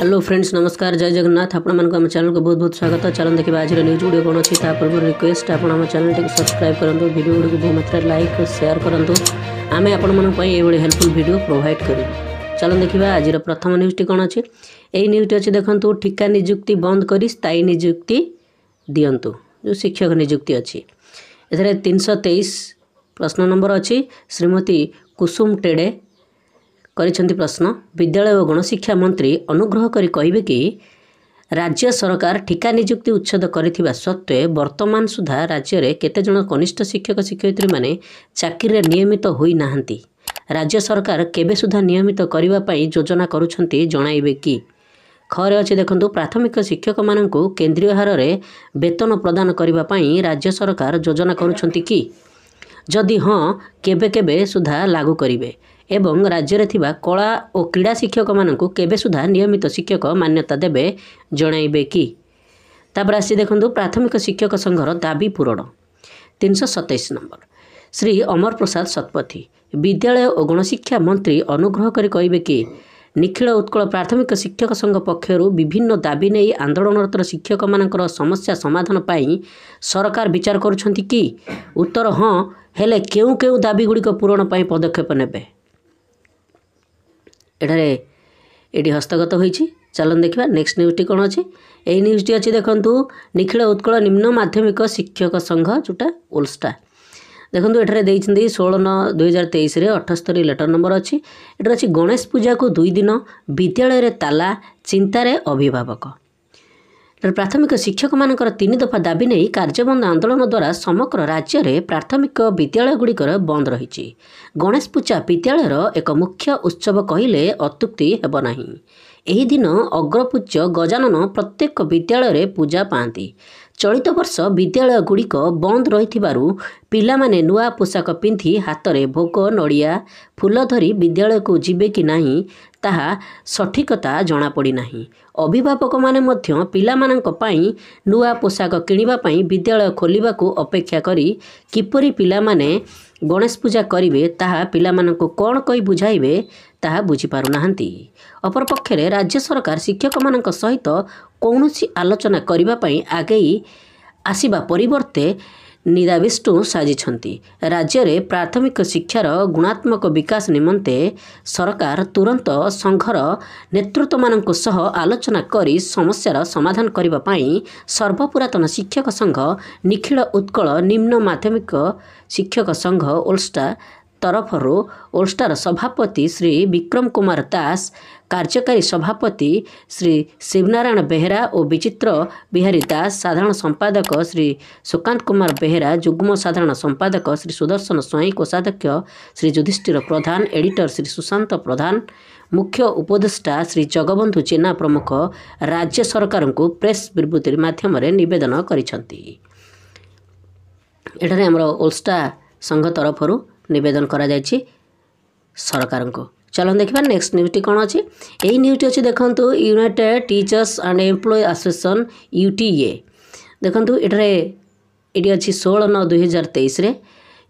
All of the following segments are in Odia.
হ্যালো ফ্রেন্ডস নমস্কার জয় জগন্নাথ আপনার আমার চ্যানেলকে বহুত বহুত স্বাগত চালু দেখবে আজর নিউজ ভিডিও কোণ অছি তা পূর্ব রিকোয়েস্ট আপনার আমার চ্যানেলটিকে সবসক্রাইব করতু ভিডিও গুড়ি বহু মাত্রায় লাইক ও সেয়ার করতু আমি আপনার এইভাবে হেল্পফুল ভিডিও প্রোভাইড করবু ଚାଲ ଦେଖିବା ଆଜିର ପ୍ରଥମ ନ୍ୟୁଜ୍ଟି କ'ଣ ଅଛି ଏଇ ନ୍ୟୁଜ୍ଟି ଅଛି ଦେଖନ୍ତୁ ଠିକା ନିଯୁକ୍ତି ବନ୍ଦ କରି ସ୍ଥାୟୀ ନିଯୁକ୍ତି ଦିଅନ୍ତୁ ଯେଉଁ ଶିକ୍ଷକ ନିଯୁକ୍ତି ଅଛି ଏଥିରେ ତିନିଶହ ତେଇଶ ପ୍ରଶ୍ନ ନମ୍ବର ଅଛି ଶ୍ରୀମତୀ କୁସୁମ ଟେଡ଼େ କରିଛନ୍ତି ପ୍ରଶ୍ନ ବିଦ୍ୟାଳୟ ଓ ଗଣଶିକ୍ଷା ମନ୍ତ୍ରୀ ଅନୁଗ୍ରହ କରି କହିବେ କି ରାଜ୍ୟ ସରକାର ଠିକା ନିଯୁକ୍ତି ଉଚ୍ଛେଦ କରିଥିବା ସତ୍ତ୍ୱେ ବର୍ତ୍ତମାନ ସୁଦ୍ଧା ରାଜ୍ୟରେ କେତେଜଣ କନିଷ୍ଠ ଶିକ୍ଷକ ଶିକ୍ଷୟିତ୍ରୀମାନେ ଚାକିରିରେ ନିୟମିତ ହୋଇନାହାନ୍ତି ରାଜ୍ୟ ସରକାର କେବେ ସୁଦ୍ଧା ନିୟମିତ କରିବା ପାଇଁ ଯୋଜନା କରୁଛନ୍ତି ଜଣାଇବେ କି ଖରେ ଅଛି ଦେଖନ୍ତୁ ପ୍ରାଥମିକ ଶିକ୍ଷକମାନଙ୍କୁ କେନ୍ଦ୍ରୀୟ ହାରରେ ବେତନ ପ୍ରଦାନ କରିବା ପାଇଁ ରାଜ୍ୟ ସରକାର ଯୋଜନା କରୁଛନ୍ତି କି ଯଦି ହଁ କେବେ କେବେ ସୁଦ୍ଧା ଲାଗୁ କରିବେ ଏବଂ ରାଜ୍ୟରେ ଥିବା କଳା ଓ କ୍ରୀଡ଼ା ଶିକ୍ଷକମାନଙ୍କୁ କେବେ ସୁଦ୍ଧା ନିୟମିତ ଶିକ୍ଷକ ମାନ୍ୟତା ଦେବେ ଜଣାଇବେ କି ତାପରେ ଆସି ଦେଖନ୍ତୁ ପ୍ରାଥମିକ ଶିକ୍ଷକ ସଂଘର ଦାବି ପୂରଣ ତିନିଶହ ସତେଇଶ ନମ୍ବର ଶ୍ରୀ ଅମର ପ୍ରସାଦ ଶତପଥୀ ବିଦ୍ୟାଳୟ ଓ ଗଣଶିକ୍ଷା ମନ୍ତ୍ରୀ ଅନୁଗ୍ରହ କରି କହିବେ କି ନିଖିଳ ଉତ୍କଳ ପ୍ରାଥମିକ ଶିକ୍ଷକ ସଂଘ ପକ୍ଷରୁ ବିଭିନ୍ନ ଦାବି ନେଇ ଆନ୍ଦୋଳନରତ ଶିକ୍ଷକମାନଙ୍କର ସମସ୍ୟା ସମାଧାନ ପାଇଁ ସରକାର ବିଚାର କରୁଛନ୍ତି କି ଉତ୍ତର ହଁ ହେଲେ କେଉଁ କେଉଁ ଦାବିଗୁଡ଼ିକ ପୂରଣ ପାଇଁ ପଦକ୍ଷେପ ନେବେ ଏଠାରେ ଏଠି ହସ୍ତଗତ ହୋଇଛି ଚାଲନ୍ତୁ ଦେଖିବା ନେକ୍ସଟ ନ୍ୟୁଜ୍ଟି କ'ଣ ଅଛି ଏଇ ନ୍ୟୁଜ୍ଟି ଅଛି ଦେଖନ୍ତୁ ନିଖିଳ ଉତ୍କଳ ନିମ୍ନ ମାଧ୍ୟମିକ ଶିକ୍ଷକ ସଂଘ ଯେଉଁଟା ଓଲଷ୍ଟା ଦେଖନ୍ତୁ ଏଠାରେ ଦେଇଛନ୍ତି ଷୋହଳ ନଅ ଦୁଇହଜାର ତେଇଶରେ ଅଠସ୍ତରୀ ଲେଟର ନମ୍ବର ଅଛି ଏଠାରେ ଅଛି ଗଣେଶ ପୂଜାକୁ ଦୁଇ ଦିନ ବିଦ୍ୟାଳୟରେ ତାଲା ଚିନ୍ତାରେ ଅଭିଭାବକ ତେଣୁ ପ୍ରାଥମିକ ଶିକ୍ଷକମାନଙ୍କର ତିନି ଦଫା ଦାବି ନେଇ କାର୍ଯ୍ୟବନ୍ଦ ଆନ୍ଦୋଳନ ଦ୍ୱାରା ସମଗ୍ର ରାଜ୍ୟରେ ପ୍ରାଥମିକ ବିଦ୍ୟାଳୟଗୁଡ଼ିକର ବନ୍ଦ ରହିଛି ଗଣେଶ ପୂଜା ବିଦ୍ୟାଳୟର ଏକ ମୁଖ୍ୟ ଉତ୍ସବ କହିଲେ ଅତ୍ୟୁକ୍ତି ହେବ ନାହିଁ ଏହି ଦିନ ଅଗ୍ରପୂଜ୍ୟ ଗଜାନନ ପ୍ରତ୍ୟେକ ବିଦ୍ୟାଳୟରେ ପୂଜା ପାଆନ୍ତି ଚଳିତ ବର୍ଷ ବିଦ୍ୟାଳୟଗୁଡ଼ିକ ବନ୍ଦ ରହିଥିବାରୁ ପିଲାମାନେ ନୂଆ ପୋଷାକ ପିନ୍ଧି ହାତରେ ଭୋଗ ନଡ଼ିଆ ଫୁଲ ଧରି ବିଦ୍ୟାଳୟକୁ ଯିବେ କି ନାହିଁ ତାହା ସଠିକତା ଜଣାପଡ଼ିନାହିଁ ଅଭିଭାବକମାନେ ମଧ୍ୟ ପିଲାମାନଙ୍କ ପାଇଁ ନୂଆ ପୋଷାକ କିଣିବା ପାଇଁ ବିଦ୍ୟାଳୟ ଖୋଲିବାକୁ ଅପେକ୍ଷା କରି କିପରି ପିଲାମାନେ ଗଣେଶ ପୂଜା କରିବେ ତାହା ପିଲାମାନଙ୍କୁ କ'ଣ କହି ବୁଝାଇବେ ତାହା ବୁଝିପାରୁନାହାନ୍ତି ଅପରପକ୍ଷରେ ରାଜ୍ୟ ସରକାର ଶିକ୍ଷକମାନଙ୍କ ସହିତ କୌଣସି ଆଲୋଚନା କରିବା ପାଇଁ ଆଗେଇ ଆସିବା ପରିବର୍ତ୍ତେ ନିଦା ସାଜିଛନ୍ତି ରାଜ୍ୟରେ ପ୍ରାଥମିକ ଶିକ୍ଷାର ଗୁଣାତ୍ମକ ବିକାଶ ନିମନ୍ତେ ସରକାର ତୁରନ୍ତ ସଂଘର ନେତୃତ୍ୱମାନଙ୍କ ସହ ଆଲୋଚନା କରି ସମସ୍ୟାର ସମାଧାନ କରିବା ପାଇଁ ସର୍ବପୁରାତନ ଶିକ୍ଷକ ସଂଘ ନିଖିଳ ଉତ୍କଳ ନିମ୍ନ ମାଧ୍ୟମିକ ଶିକ୍ଷକ ସଂଘ ଓଲଷ୍ଟା ତରଫରୁ ଓଲଷ୍ଟାର ସଭାପତି ଶ୍ରୀ ବିକ୍ରମ କୁମାର ଦାସ କାର୍ଯ୍ୟକାରୀ ସଭାପତି ଶ୍ରୀ ଶିବନାରାୟଣ ବେହେରା ଓ ବିଚିତ୍ର ବିହାରୀ ଦାସ ସାଧାରଣ ସମ୍ପାଦକ ଶ୍ରୀ ସୁକାନ୍ତ କୁମାର ବେହେରା ଯୁଗ୍ମ ସାଧାରଣ ସମ୍ପାଦକ ଶ୍ରୀ ସୁଦର୍ଶନ ସ୍ୱାଇଁ କୋଷାଧ୍ୟକ୍ଷ ଶ୍ରୀ ଯୁଧିଷ୍ଠିର ପ୍ରଧାନ ଏଡିଟର ଶ୍ରୀ ସୁଶାନ୍ତ ପ୍ରଧାନ ମୁଖ୍ୟ ଉପଦେଷ୍ଟା ଶ୍ରୀ ଜଗବନ୍ଧୁ ଚିହ୍ନା ପ୍ରମୁଖ ରାଜ୍ୟ ସରକାରଙ୍କୁ ପ୍ରେସ୍ ବିବୃତ୍ତି ମାଧ୍ୟମରେ ନିବେଦନ କରିଛନ୍ତି ଏଠାରେ ଆମର ଓଲଷ୍ଟା ସଂଘ ତରଫରୁ ନିବେଦନ କରାଯାଇଛି ସରକାରଙ୍କୁ ଚାଲନ୍ତୁ ଦେଖିବା ନେକ୍ସଟ ନ୍ୟୁଜ୍ଟି କ'ଣ ଅଛି ଏହି ନ୍ୟୁଜ୍ଟି ଅଛି ଦେଖନ୍ତୁ united teachers and employ association U T A ଦେଖନ୍ତୁ ଏଠାରେ ଏଠି ଅଛି ଷୋହଳ ନଅ ଦୁଇହଜାର ତେଇଶରେ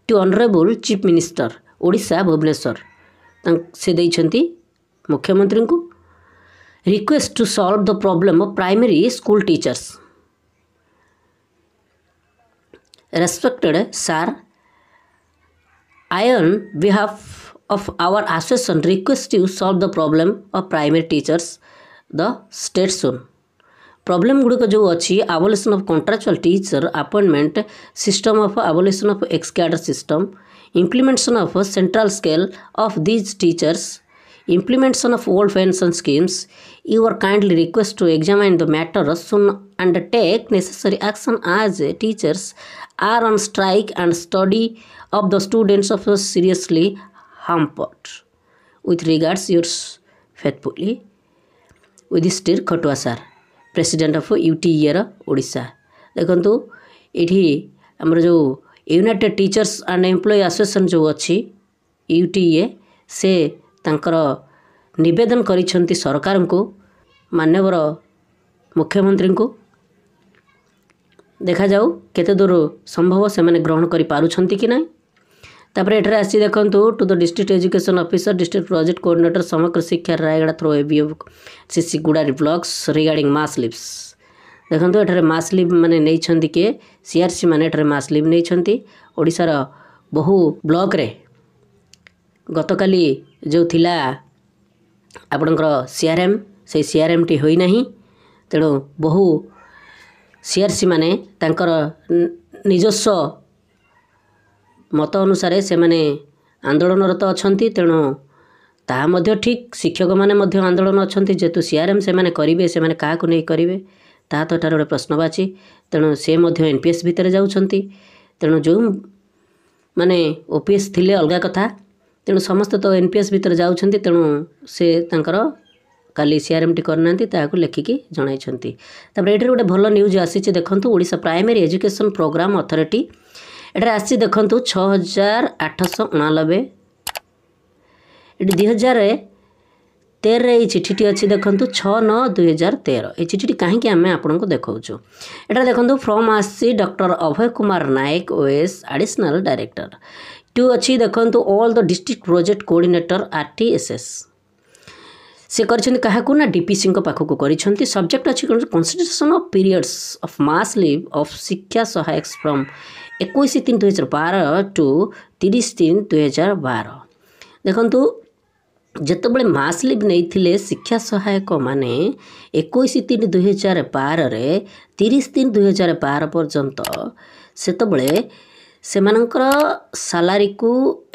to honourable chief minister Odisha Bhubaneswar ସେ ଦେଇଛନ୍ତି ମୁଖ୍ୟମନ୍ତ୍ରୀଙ୍କୁ request to solve the problem of primary school teachers respected sir we behalf of our association request you solve the problem of primary teachers the state soon jo ଗୁଡ଼ିକ ଯେଉଁ of contractual teacher appointment system of system of ex cadre system implementation of a central scale of these teachers implementation of old pension schemes, you are kindly request to examine the matter soon undertake necessary action as teachers are on strike and study of the students of seriously hampered with regards yours faithfully with steer khatwa sir president of utr odisha dekhantu ethi amra jo united teachers and employee association jo achi uta se tankara nibedan karichanti sarkar ko मान्यवर मुख्यमंत्री को देखा जाऊ केते दूर संभव से ग्रहण करी पारु छंती कि नहीं ତାପରେ ଏଠାରେ ଆସି ଦେଖନ୍ତୁ to the district education officer district project coordinator Samagra Shiksha Rayagada through A B CC Gudari blocks regarding mass leaves ଦେଖନ୍ତୁ ଏଠାରେ ମାସ୍ ଲିଭ୍ ମାନେ ନେଇଛନ୍ତି କିଏ ସିଆର୍ସି ମାନେ ଏଠାରେ ମାସ୍ ଲିଭ୍ ନେଇଛନ୍ତି ଓଡ଼ିଶାର ବହୁ ବ୍ଲକ୍ରେ ଗତକାଲି ଯେଉଁ ଥିଲା ଆପଣଙ୍କର ସିଆର୍ଏମ୍ ସେଇ ସିଆର୍ଏମ୍ଟି ହୋଇନାହିଁ ତେଣୁ ବହୁ ସିଆର୍ସି ମାନେ ତାଙ୍କର ନିଜସ୍ୱ ମତ ଅନୁସାରେ ସେମାନେ ଆନ୍ଦୋଳନରତ ଅଛନ୍ତି ତେଣୁ ତାହା ମଧ୍ୟ ଠିକ୍ ଶିକ୍ଷକମାନେ ମଧ୍ୟ ଆନ୍ଦୋଳନ ଅଛନ୍ତି ଯେହେତୁ ସିଆର୍ଏମ୍ ସେମାନେ କରିବେ ସେମାନେ କାହାକୁ ନେଇ କରିବେ ତାହା ତ ଏଠାରେ ଗୋଟେ ପ୍ରଶ୍ନବାଚୀ ତେଣୁ ସେ ମଧ୍ୟ ଏନ୍ ପି ଏସ୍ ଭିତରେ ଯାଉଛନ୍ତି ତେଣୁ ଯେଉଁ ମାନେ ଓ ପି ଏସ୍ ଥିଲେ ଅଲଗା କଥା ତେଣୁ ସମସ୍ତେ ତ ଏନ୍ ପି ଏସ୍ ଭିତରେ ଯାଉଛନ୍ତି ତେଣୁ ସେ ତାଙ୍କର କାଲି ଟି କରିନାହାନ୍ତି ତାହାକୁ ଲେଖିକି ଜଣାଇଛନ୍ତି ତାପରେ ଏଠାରେ ଗୋଟେ ଭଲ ନ୍ୟୁଜ୍ ଆସିଛି ଦେଖନ୍ତୁ Odisha primary education programme authority এটার আসছে দেখন্তু ছ হাজার আঠশো অଣାনবে এটি দুই হাজার তেরে এই চিঠিটি অছি দেখন্তু ছ ন দুই হাজার তের এই চিঠিটি কাহিঁকি আমি আপনার দেখাউছু এটা দেখন্তু ফ্রম আসছি doctor Abhay Kumar Nayak OS additional director to অছি দেখন্তু all the district project coordinator RTSS সে করেছেন কাহাকু না ডিপিসি পাখক করেছেন সবজেক্ট অছি consideration of periods of mass leave of Shiksha Sahayak from ଏକୋଇଶ ତିନି ଦୁଇହଜାର ବାର ଟୁ ତିରିଶ ତିନି ଦୁଇହଜାର ବାର ଦେଖନ୍ତୁ ଯେତେବେଳେ ମାସ୍ ଲିଭ୍ ନେଇଥିଲେ ଶିକ୍ଷା ସହାୟକମାନେ ଏକୋଇଶ ତିନି ଦୁଇହଜାର ବାରରେ ତିରିଶ ତିନି ଦୁଇହଜାର ବାର ପର୍ଯ୍ୟନ୍ତ ସେତେବେଳେ ସେମାନଙ୍କର ସାଲାରିକୁ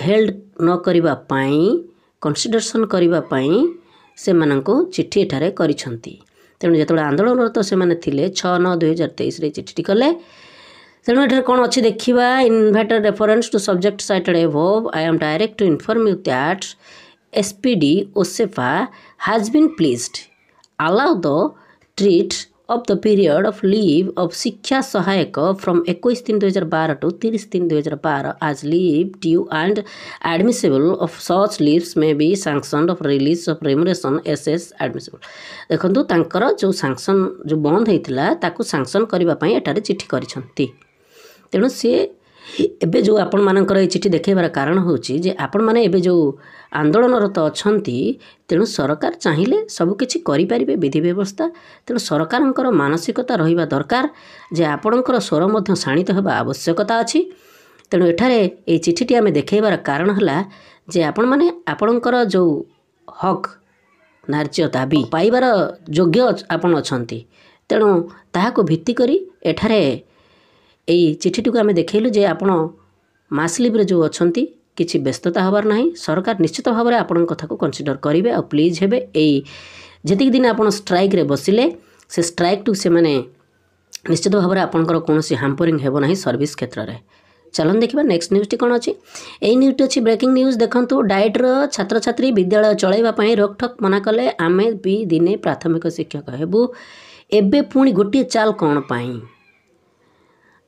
ହେଲ୍ଡ ନ କରିବା ପାଇଁ କନସିଡ଼ରେସନ୍ କରିବା ପାଇଁ ସେମାନଙ୍କୁ ଚିଠି ଏଠାରେ କରିଛନ୍ତି ତେଣୁ ଯେତେବେଳେ ଆନ୍ଦୋଳନରତ ସେମାନେ ଥିଲେ ଛଅ ନଅ ଦୁଇହଜାର ତେଇଶରେ ଚିଠିଟି କଲେ ତେଣୁ ଏଠାରେ କ'ଣ ଅଛି ଦେଖିବା invited reference to subject cited above I am directed to inform you that SPD OSEPA has been pleased allow the treat of the period of leave of Shiksha Sahayak from ଏକୋଇଶ ତିନି ଦୁଇହଜାର ବାର ଟୁ ତିରିଶ ତିନି ଦୁଇହଜାର ବାର as leave due and admissible of such leaves may be sanction of release of remuneration as as admissible ଦେଖନ୍ତୁ ତାଙ୍କର ଯେଉଁ ସାଙ୍କସନ୍ ଯେଉଁ ବନ୍ଦ ହେଇଥିଲା ତାକୁ ସାଙ୍କସନ୍ କରିବା ପାଇଁ ଏଠାରେ ଚିଠି କରିଛନ୍ତି ତେଣୁ ସେ ଏବେ ଯେଉଁ ଆପଣମାନଙ୍କର ଏଇ ଚିଠି ଦେଖାଇବାର କାରଣ ହେଉଛି ଯେ ଆପଣମାନେ ଏବେ ଯେଉଁ ଆନ୍ଦୋଳନରତ ଅଛନ୍ତି ତେଣୁ ସରକାର ଚାହିଁଲେ ସବୁକିଛି କରିପାରିବେ ବିଧି ବ୍ୟବସ୍ଥା ତେଣୁ ସରକାରଙ୍କର ମାନସିକତା ରହିବା ଦରକାର ଯେ ଆପଣଙ୍କର ସ୍ୱର ମଧ୍ୟ ଶାଣିତ ହେବା ଆବଶ୍ୟକତା ଅଛି ତେଣୁ ଏଠାରେ ଏଇ ଚିଠିଟି ଆମେ ଦେଖାଇବାର କାରଣ ହେଲା ଯେ ଆପଣମାନେ ଆପଣଙ୍କର ଯେଉଁ ହକ୍ ନାର୍ଯ୍ୟ ଦାବି ପାଇବାର ଯୋଗ୍ୟ ଆପଣ ଅଛନ୍ତି ତେଣୁ ତାହାକୁ ଭିତ୍ତି କରି ଏଠାରେ ଏହି ଚିଠିଟିକୁ ଆମେ ଦେଖାଇଲୁ ଯେ ଆପଣ ମାସ୍ ଲିଭ୍ରେ ଯେଉଁ ଅଛନ୍ତି କିଛି ବ୍ୟସ୍ତତା ହେବାର ନାହିଁ ସରକାର ନିଶ୍ଚିତ ଭାବରେ ଆପଣଙ୍କ କଥାକୁ କନସିଡ଼ର କରିବେ ଆଉ ପ୍ଲିଜ୍ ହେବେ ଏଇ ଯେତିକି ଦିନ ଆପଣ ଷ୍ଟ୍ରାଇକ୍ରେ ବସିଲେ ସେ ଷ୍ଟ୍ରାଇକ୍କୁ ସେମାନେ ନିଶ୍ଚିତ ଭାବରେ ଆପଣଙ୍କର କୌଣସି ହାମ୍ପରିଂ ହେବ ନାହିଁ ସର୍ଭିସ୍ କ୍ଷେତ୍ରରେ ଚାଲନ୍ତୁ ଦେଖିବା ନେକ୍ସଟ ନ୍ୟୁଜ୍ଟି କ'ଣ ଅଛି ଏଇ ନ୍ୟୁଜ୍ଟି ଅଛି ବ୍ରେକିଂ ନ୍ୟୁଜ୍ ଦେଖନ୍ତୁ ଡାଏଟ୍ର ଛାତ୍ରଛାତ୍ରୀ ବିଦ୍ୟାଳୟ ଚଳାଇବା ପାଇଁ ରୋକଠକ୍ ମନା କଲେ ଆମେ ବି ଦିନେ ପ୍ରାଥମିକ ଶିକ୍ଷକ ହେବୁ ଏବେ ପୁଣି ଗୋଟିଏ ଚାଲ କ'ଣ ପାଇଁ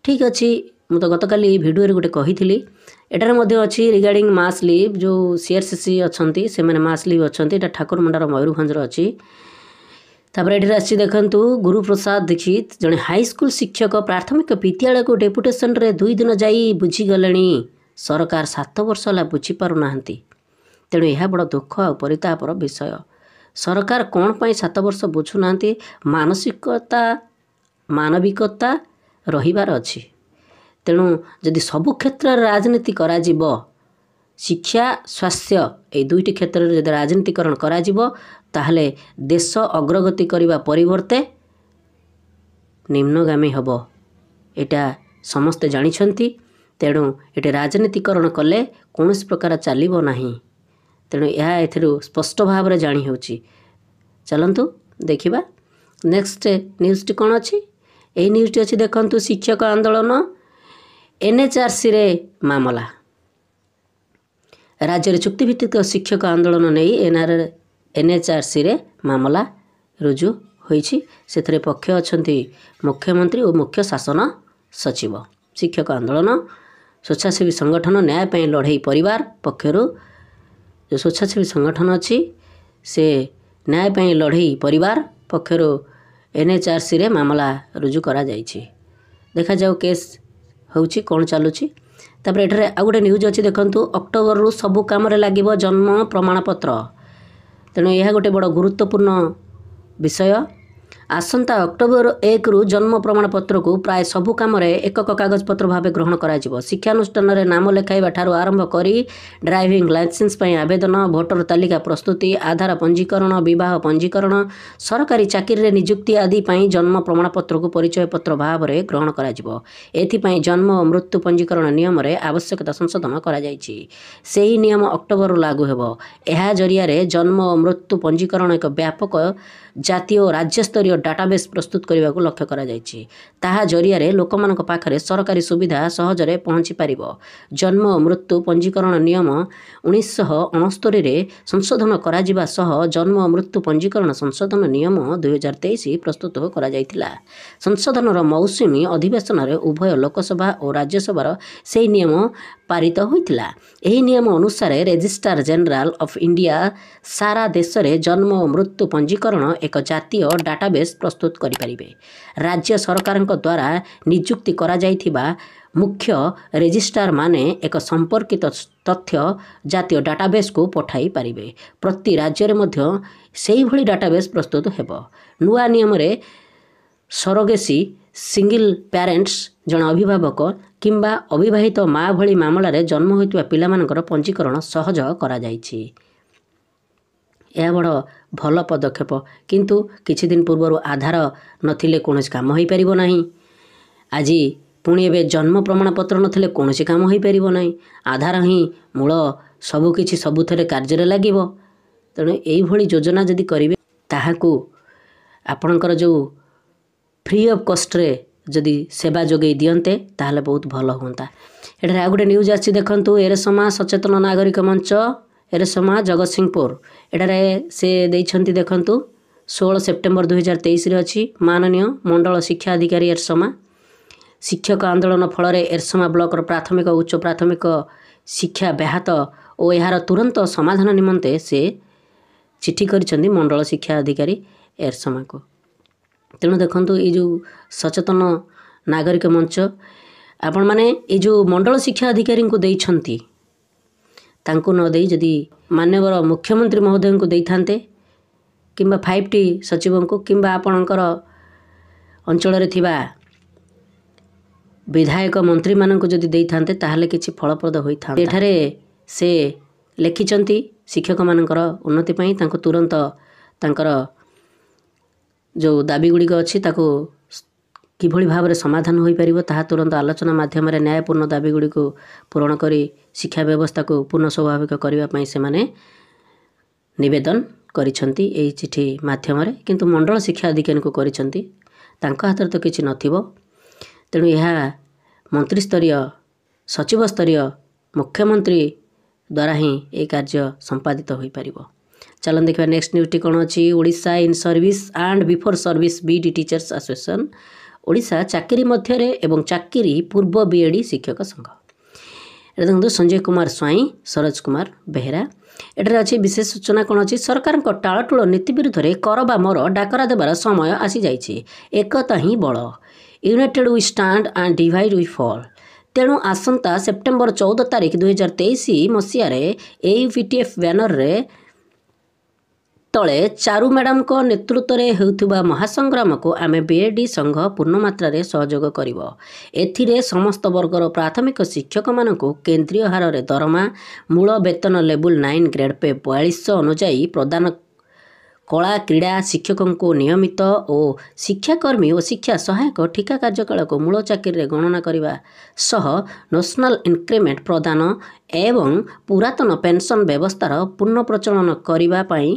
ठिक अहिले म त गतकाल भिडियो गएर रिगर्डिङ मास लिभ जो सिआरसिसि अनि मास लिभ अरमु मयुरभर अच्छा त गुरुप्रसाद दीक्षित जे हाइस्कुल शिक्षक प्राथमिक विद्यालय विद्यालयको डेपुटेसन दुईदिन जाइ बुझिगले सरकार सात वर्ष होला बुझि पारुँदै तेणु यहाँ बड दुःख आउतापर विषय सरकार कै सत वर्ष बुझु मानसिकता मानविकता ରହିବାର ଅଛି ତେଣୁ ଯଦି ସବୁ କ୍ଷେତ୍ରରେ ରାଜନୀତି କରାଯିବ ଶିକ୍ଷା ସ୍ୱାସ୍ଥ୍ୟ ଏଇ ଦୁଇଟି କ୍ଷେତ୍ରରେ ଯଦି ରାଜନୀତିକରଣ କରାଯିବ ତାହେଲେ ଦେଶ ଅଗ୍ରଗତି କରିବା ପରିବର୍ତ୍ତେ ନିମ୍ନଗାମୀ ହେବ ଏଇଟା ସମସ୍ତେ ଜାଣିଛନ୍ତି ତେଣୁ ଏଠି ରାଜନୀତିକରଣ କଲେ କୌଣସି ପ୍ରକାର ଚାଲିବ ନାହିଁ ତେଣୁ ଏହା ଏଥିରୁ ସ୍ପଷ୍ଟ ଭାବରେ ଜାଣିହେଉଛି ଚାଲନ୍ତୁ ଦେଖିବା ନେକ୍ସଟ ନ୍ୟୁଜ୍ଟି କ'ଣ ଅଛି ଏହି ନ୍ୟୁଜ୍ଟି ଅଛି ଦେଖନ୍ତୁ ଶିକ୍ଷକ ଆନ୍ଦୋଳନ ଏନ୍ଏଚ୍ଆର୍ସିରେ ମାମଲା ରାଜ୍ୟରେ ଚୁକ୍ତି ଭିତ୍ତିକ ଶିକ୍ଷକ ଆନ୍ଦୋଳନ ନେଇ ଏନ୍ଆର୍ ଏନ୍ଏଚ୍ଆର୍ସିରେ ମାମଲା ରୁଜୁ ହୋଇଛି ସେଥିରେ ପକ୍ଷ ଅଛନ୍ତି ମୁଖ୍ୟମନ୍ତ୍ରୀ ଓ ମୁଖ୍ୟ ଶାସନ ସଚିବ ଶିକ୍ଷକ ଆନ୍ଦୋଳନ ସ୍ୱେଚ୍ଛାସେବୀ ସଂଗଠନ ନ୍ୟାୟ ପାଇଁ ଲଢ଼େଇ ପରିବାର ପକ୍ଷରୁ ଯେଉଁ ସ୍ୱେଚ୍ଛାସେବୀ ସଂଗଠନ ଅଛି ସେ ନ୍ୟାୟ ପାଇଁ ଲଢ଼େଇ ପରିବାର ପକ୍ଷରୁ ଏନ୍ଏଚ୍ଆର୍ସିରେ ମାମଲା ରୁଜୁ କରାଯାଇଛି ଦେଖାଯାଉ କେସ୍ ହେଉଛି କ'ଣ ଚାଲୁଛି ତାପରେ ଏଠାରେ ଆଉ ଗୋଟେ ନ୍ୟୁଜ୍ ଅଛି ଦେଖନ୍ତୁ ଅକ୍ଟୋବରରୁ ସବୁ କାମରେ ଲାଗିବ ଜନ୍ମ ପ୍ରମାଣପତ୍ର ତେଣୁ ଏହା ଗୋଟେ ବଡ଼ ଗୁରୁତ୍ୱପୂର୍ଣ୍ଣ ବିଷୟ ଆସନ୍ତା ଅକ୍ଟୋବର ଏକରୁ ଜନ୍ମ ପ୍ରମାଣପତ୍ରକୁ ପ୍ରାୟ ସବୁ କାମରେ ଏକକ କାଗଜପତ୍ର ଭାବେ ଗ୍ରହଣ କରାଯିବ ଶିକ୍ଷାନୁଷ୍ଠାନରେ ନାମ ଲେଖାଇବା ଠାରୁ ଆରମ୍ଭ କରି ଡ୍ରାଇଭିଂ ଲାଇସେନ୍ସ ପାଇଁ ଆବେଦନ ଭୋଟର ତାଲିକା ପ୍ରସ୍ତୁତି ଆଧାର ପଞ୍ଜୀକରଣ ବିବାହ ପଞ୍ଜୀକରଣ ସରକାରୀ ଚାକିରିରେ ନିଯୁକ୍ତି ଆଦି ପାଇଁ ଜନ୍ମ ପ୍ରମାଣପତ୍ରକୁ ପରିଚୟ ପତ୍ର ଭାବରେ ଗ୍ରହଣ କରାଯିବ ଏଥିପାଇଁ ଜନ୍ମ ଓ ମୃତ୍ୟୁ ପଞ୍ଜୀକରଣ ନିୟମରେ ଆବଶ୍ୟକତା ସଂଶୋଧନ କରାଯାଇଛି ସେହି ନିୟମ ଅକ୍ଟୋବରରୁ ଲାଗୁ ହେବ ଏହା ଜରିଆରେ ଜନ୍ମ ଓ ମୃତ୍ୟୁ ପଞ୍ଜୀକରଣ ଏକ ବ୍ୟାପକ ଜାତୀୟ ଓ ରାଜ୍ୟସ୍ତରୀୟ ଡାଟାବେସ୍ ପ୍ରସ୍ତୁତ କରିବାକୁ ଲକ୍ଷ୍ୟ କରାଯାଇଛି ତାହା ଜରିଆରେ ଲୋକମାନଙ୍କ ପାଖରେ ସରକାରୀ ସୁବିଧା ସହଜରେ ପହଞ୍ଚିପାରିବ ଜନ୍ମ ଓ ମୃତ୍ୟୁ ପଞ୍ଜୀକରଣ ନିୟମ ଉଣେଇଶହ ଅଣସ୍ତରିରେ ସଂଶୋଧନ କରାଯିବା ସହ ଜନ୍ମ ଓ ମୃତ୍ୟୁ ପଞ୍ଜୀକରଣ ସଂଶୋଧନ ନିୟମ ଦୁଇହଜାର ତେଇଶ ପ୍ରସ୍ତୁତ କରାଯାଇଥିଲା ସଂଶୋଧନର ମୌସୁମୀ ଅଧିବେଶନରେ ଉଭୟ ଲୋକସଭା ଓ ରାଜ୍ୟସଭାର ସେହି ନିୟମ ପାରିତ ହୋଇଥିଲା ଏହି ନିୟମ ଅନୁସାରେ ରେଜିଷ୍ଟ୍ରାର ଜେନେରାଲ ଅଫ୍ ଇଣ୍ଡିଆ ସାରା ଦେଶରେ ଜନ୍ମ ଓ ମୃତ୍ୟୁ ପଞ୍ଜୀକରଣ ଏକ ଜାତୀୟ ଡାଟାବେସ୍ ପ୍ରସ୍ତୁତ କରିପାରିବେ ରାଜ୍ୟ ସରକାରଙ୍କ ଦ୍ୱାରା ନିଯୁକ୍ତି କରାଯାଇଥିବା ମୁଖ୍ୟ ରେଜିଷ୍ଟ୍ରାରମାନେ ଏକ ସମ୍ପର୍କିତ ତଥ୍ୟ ଜାତୀୟ ଡାଟାବେସ୍କୁ ପଠାଇ ପାରିବେ ପ୍ରତି ରାଜ୍ୟରେ ମଧ୍ୟ ସେହିଭଳି ଡାଟାବେସ୍ ପ୍ରସ୍ତୁତ ହେବ ନୂଆ ନିୟମରେ ସରୋଗେସି ସିଙ୍ଗିଲ୍ ପ୍ୟାରେଣ୍ଟସ୍ ଜଣେ ଅଭିଭାବକ କିମ୍ବା ଅବିବାହିତ ମା' ଭଳି ମାମଲାରେ ଜନ୍ମ ହୋଇଥିବା ପିଲାମାନଙ୍କର ପଞ୍ଜୀକରଣ ସହଜ କରାଯାଇଛି ଏହା ବଡ଼ ଭଲ ପଦକ୍ଷେପ କିନ୍ତୁ କିଛିଦିନ ପୂର୍ବରୁ ଆଧାର ନଥିଲେ କୌଣସି କାମ ହୋଇପାରିବ ନାହିଁ ଆଜି ପୁଣି ଏବେ ଜନ୍ମ ପ୍ରମାଣପତ୍ର ନଥିଲେ କୌଣସି କାମ ହୋଇପାରିବ ନାହିଁ ଆଧାର ହିଁ ମୂଳ ସବୁକିଛି ସବୁଥିରେ କାର୍ଯ୍ୟରେ ଲାଗିବ ତେଣୁ ଏଇଭଳି ଯୋଜନା ଯଦି କରିବେ ତାହାକୁ ଆପଣଙ୍କର ଯେଉଁ ଫ୍ରି ଅଫ୍ କଷ୍ଟରେ ଯଦି ସେବା ଯୋଗାଇ ଦିଅନ୍ତେ ତାହେଲେ ବହୁତ ଭଲ ହୁଅନ୍ତା ଏଠାରେ ଆଉ ଗୋଟେ ନ୍ୟୁଜ୍ ଆସିଛି ଦେଖନ୍ତୁ ଏରସମା ସଚେତନ ନାଗରିକ ମଞ୍ଚ ଏରସମା ଜଗତସିଂହପୁର ଏଠାରେ ସେ ଦେଇଛନ୍ତି ଦେଖନ୍ତୁ ଷୋହଳ ସେପ୍ଟେମ୍ବର ଦୁଇହଜାର ତେଇଶରେ ଅଛି ମାନନୀୟ ମଣ୍ଡଳ ଶିକ୍ଷା ଅଧିକାରୀ ଏରସମା ଶିକ୍ଷକ ଆନ୍ଦୋଳନ ଫଳରେ ଏରସମା ବ୍ଲକର ପ୍ରାଥମିକ ଉଚ୍ଚ ପ୍ରାଥମିକ ଶିକ୍ଷା ବ୍ୟାହତ ଓ ଏହାର ତୁରନ୍ତ ସମାଧାନ ନିମନ୍ତେ ସେ ଚିଠି କରିଛନ୍ତି ମଣ୍ଡଳ ଶିକ୍ଷା ଅଧିକାରୀ ଏରସମାକୁ ତେଣୁ ଦେଖନ୍ତୁ ଏଇ ଯେଉଁ ସଚେତନ ନାଗରିକ ମଞ୍ଚ ଆପଣମାନେ ଏଇ ଯେଉଁ ମଣ୍ଡଳ ଶିକ୍ଷା ଅଧିକାରୀଙ୍କୁ ଦେଇଛନ୍ତି ତାଙ୍କୁ ନ ଦେଇ ଯଦି ମାନ୍ୟବର ମୁଖ୍ୟମନ୍ତ୍ରୀ ମହୋଦୟଙ୍କୁ ଦେଇଥାନ୍ତେ କିମ୍ବା ଫାଇଭ୍ ଟି ସଚିବଙ୍କୁ କିମ୍ବା ଆପଣଙ୍କର ଅଞ୍ଚଳରେ ଥିବା ବିଧାୟକ ମନ୍ତ୍ରୀମାନଙ୍କୁ ଯଦି ଦେଇଥାନ୍ତେ ତାହେଲେ କିଛି ଫଳପ୍ରଦ ହୋଇଥାନ୍ତା ଏଠାରେ ସେ ଲେଖିଛନ୍ତି ଶିକ୍ଷକମାନଙ୍କର ଉନ୍ନତି ପାଇଁ ତାଙ୍କୁ ତୁରନ୍ତ ତାଙ୍କର ଯେଉଁ ଦାବିଗୁଡ଼ିକ ଅଛି ତାକୁ କିଭଳି ଭାବରେ ସମାଧାନ ହୋଇପାରିବ ତାହା ତୁରନ୍ତ ଆଲୋଚନା ମାଧ୍ୟମରେ ନ୍ୟାୟପୂର୍ଣ୍ଣ ଦାବିଗୁଡ଼ିକୁ ପୂରଣ କରି ଶିକ୍ଷା ବ୍ୟବସ୍ଥାକୁ ପୂର୍ଣ୍ଣ ସ୍ୱାଭାବିକ କରିବା ପାଇଁ ସେମାନେ ନିବେଦନ କରିଛନ୍ତି ଏହି ଚିଠି ମାଧ୍ୟମରେ କିନ୍ତୁ ମଣ୍ଡଳ ଶିକ୍ଷା ଅଧିକାରୀଙ୍କୁ କରିଛନ୍ତି ତାଙ୍କ ହାତରେ ତ କିଛି ନଥିବ ତେଣୁ ଏହା ମନ୍ତ୍ରୀସ୍ତରୀୟ ସଚିବସ୍ତରୀୟ ମୁଖ୍ୟମନ୍ତ୍ରୀ ଦ୍ୱାରା ହିଁ ଏହି କାର୍ଯ୍ୟ ସମ୍ପାଦିତ ହୋଇପାରିବ ଚାଲନ୍ତୁ ଦେଖିବା ନେକ୍ସଟ ନ୍ୟୁଜ୍ଟି କ'ଣ ଅଛି Odisha in service and before service B D teachers association Odisha ଚାକିରି ମଧ୍ୟରେ ଏବଂ ଚାକିରି ପୂର୍ବ ବି ଏଡ଼ି ଶିକ୍ଷକ ସଂଘ ଏଇଟା ଦେଖନ୍ତୁ ସଞ୍ଜୟ କୁମାର ସ୍ୱାଇଁ ସରୋଜ କୁମାର ବେହେରା ଏଠାରେ ଅଛି ବିଶେଷ ସୂଚନା କ'ଣ ଅଛି ସରକାରଙ୍କ ଟାଳଟୁଳ ନୀତି ବିରୁଦ୍ଧରେ କର ବା ମୋର ଡାକରା ଦେବାର ସମୟ ଆସିଯାଇଛି ଏକତା ହିଁ ବଳ united we stand and divide we fall ତେଣୁ ଆସନ୍ତା ସେପ୍ଟେମ୍ବର ଚଉଦ ତାରିଖ ଦୁଇହଜାର ତେଇଶ ମସିହାରେ ଏଇ ପି ଟି ଏଫ୍ ବ୍ୟାନର୍ରେ ତଳେ ଚାରୁ ମ୍ୟାଡ଼ାମଙ୍କ ନେତୃତ୍ୱରେ ହେଉଥିବା ମହାସଂଗ୍ରାମକୁ ଆମେ ବି ବିଏଡ଼ି ସଂଘ ପୂର୍ଣ୍ଣମାତ୍ରାରେ ସହଯୋଗ କରିବ ଏଥିରେ ସମସ୍ତ ବର୍ଗର ପ୍ରାଥମିକ ଶିକ୍ଷକମାନଙ୍କୁ କେନ୍ଦ୍ରୀୟ ହାରରେ ଦରମା ମୂଳ ବେତନ ଲେବୁଲ ନାଇନ୍ ଗ୍ରେଡ଼୍ ପେ ବୟାଳିଶ ଅନୁଯାୟୀ ପ୍ରଦାନ କଳା କ୍ରୀଡ଼ା ଶିକ୍ଷକଙ୍କୁ ନିୟମିତ ଓ ଶିକ୍ଷାକର୍ମୀ ଓ ଶିକ୍ଷା ସହାୟକ ଠିକା କାର୍ଯ୍ୟକାଳକୁ ମୂଳ ଚାକିରିରେ ଗଣନା କରିବା ସହ ନ୍ୟାସନାଲ୍ ଇନକ୍ରିମେଣ୍ଟ ପ୍ରଦାନ ଏବଂ ପୁରାତନ ପେନ୍ସନ୍ ବ୍ୟବସ୍ଥାର ପୁନଃ ପ୍ରଚଳନ କରିବା ପାଇଁ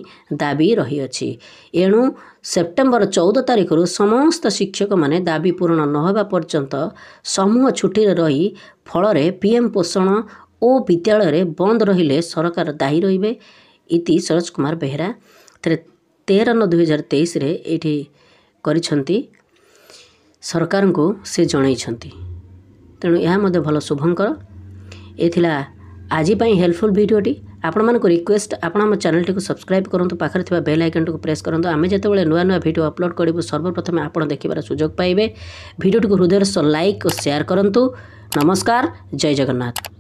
ଦାବି ରହିଅଛି ଏଣୁ ସେପ୍ଟେମ୍ବର ଚଉଦ ତାରିଖରୁ ସମସ୍ତ ଶିକ୍ଷକମାନେ ଦାବି ପୂରଣ ନ ହେବା ପର୍ଯ୍ୟନ୍ତ ସମୂହ ଛୁଟିରେ ରହି ଫଳରେ ପି ଏମ୍ ପୋଷଣ ଓ ବିଦ୍ୟାଳୟରେ ବନ୍ଦ ରହିଲେ ସରକାର ଦାୟୀ ରହିବେ ଇତି ସରୋଜ କୁମାର ବେହେରା ଏଥିରେ ତେର ନଅ ଦୁଇହଜାର ତେଇଶରେ ଏଇଠି କରିଛନ୍ତି ସରକାରଙ୍କୁ ସେ ଜଣାଇଛନ୍ତି ତେଣୁ ଏହା ମଧ୍ୟ ଭଲ ଶୁଭଙ୍କର ଏ ଥିଲା ଆଜି ପାଇଁ ହେଲ୍ପଫୁଲ୍ ଭିଡ଼ିଓଟି ଆପଣମାନଙ୍କ ରିକ୍ୱେଷ୍ଟ ଆପଣ ଆମ ଚ୍ୟାନେଲଟିକୁ ସବସ୍କ୍ରାଇବ୍ କରନ୍ତୁ ପାଖରେ ଥିବା ବେଲ୍ ଆଇକନ୍ଟିକୁ ପ୍ରେସ୍ କରନ୍ତୁ ଆମେ ଯେତେବେଳେ ନୂଆ ନୂଆ ଭିଡ଼ିଓ ଅପଲୋଡ଼ କରିବୁ ସର୍ବପ୍ରଥମେ ଆପଣ ଦେଖିବାର ସୁଯୋଗ ପାଇବେ ଭିଡ଼ିଓଟିକୁ ହୃଦୟର ସହ ଲାଇକ୍ ଓ ସେୟାର କରନ୍ତୁ ନମସ୍କାର ଜୟ ଜଗନ୍ନାଥ